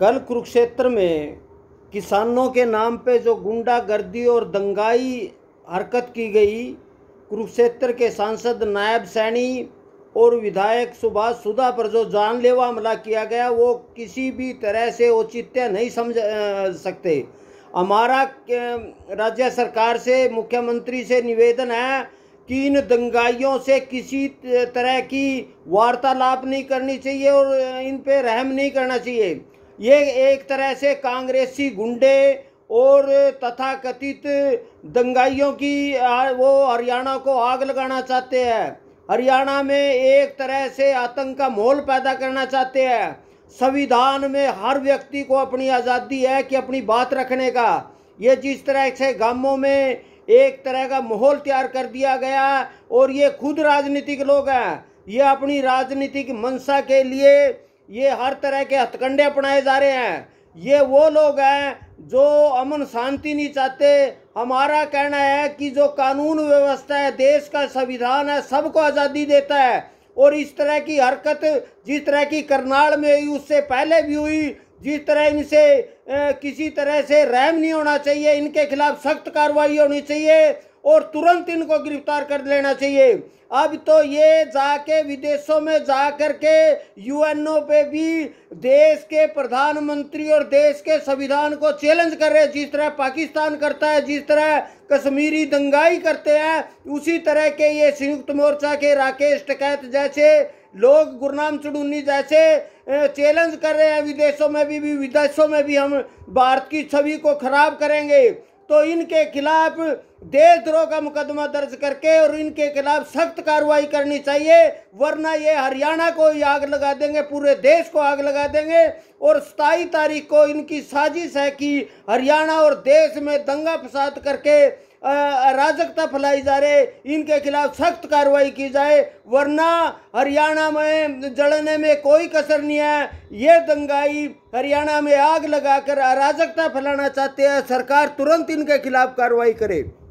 कल कुरुक्षेत्र में किसानों के नाम पे जो गुंडागर्दी और दंगाई हरकत की गई कुरुक्षेत्र के सांसद नायब सैनी और विधायक सुभाष सुधा पर जो जानलेवा हमला किया गया वो किसी भी तरह से औचित्य नहीं समझ सकते हमारा राज्य सरकार से मुख्यमंत्री से निवेदन है कि इन दंगाइयों से किसी तरह की वार्तालाप नहीं करनी चाहिए और इन पे रहम नहीं करना चाहिए ये एक तरह से कांग्रेसी गुंडे और तथाकथित दंगाइयों की वो हरियाणा को आग लगाना चाहते हैं हरियाणा में एक तरह से आतंक का माहौल पैदा करना चाहते हैं संविधान में हर व्यक्ति को अपनी आज़ादी है कि अपनी बात रखने का ये जिस तरह से गामों में एक तरह का माहौल तैयार कर दिया गया और ये खुद राजनीतिक लोग हैं ये अपनी राजनीतिक मंशा के लिए ये हर तरह के हथकंडे अपनाए जा रहे हैं ये वो लोग हैं जो अमन शांति नहीं चाहते हमारा कहना है कि जो कानून व्यवस्था है देश का संविधान है सबको आज़ादी देता है और इस तरह की हरकत जिस तरह की करनाल में हुई उससे पहले भी हुई जिस तरह इनसे किसी तरह से रहम नहीं होना चाहिए इनके खिलाफ सख्त कार्रवाई होनी चाहिए और तुरंत इनको गिरफ्तार कर लेना चाहिए अब तो ये जाके विदेशों में जा कर के यू पे भी देश के प्रधानमंत्री और देश के संविधान को चैलेंज कर रहे हैं जिस तरह पाकिस्तान करता है जिस तरह कश्मीरी दंगाई करते हैं उसी तरह के ये संयुक्त मोर्चा के राकेश टकैत जैसे लोग गुरनाम चुडूनी जैसे चैलेंज कर रहे हैं विदेशों में भी, भी विदेशों में भी हम भारत की छवि को खराब करेंगे तो इनके खिलाफ देशद्रोह का मुकदमा दर्ज करके और इनके खिलाफ सख्त कार्रवाई करनी चाहिए वरना ये हरियाणा को ही आग लगा देंगे पूरे देश को आग लगा देंगे और सताई तारीख को इनकी साजिश है कि हरियाणा और देश में दंगा फसाद करके अराजकता फैलाई जा रहे इनके खिलाफ सख्त कार्रवाई की जाए वरना हरियाणा में जड़ने में कोई कसर नहीं है ये दंगाई हरियाणा में आग लगाकर अराजकता फैलाना चाहते हैं सरकार तुरंत इनके खिलाफ कार्रवाई करे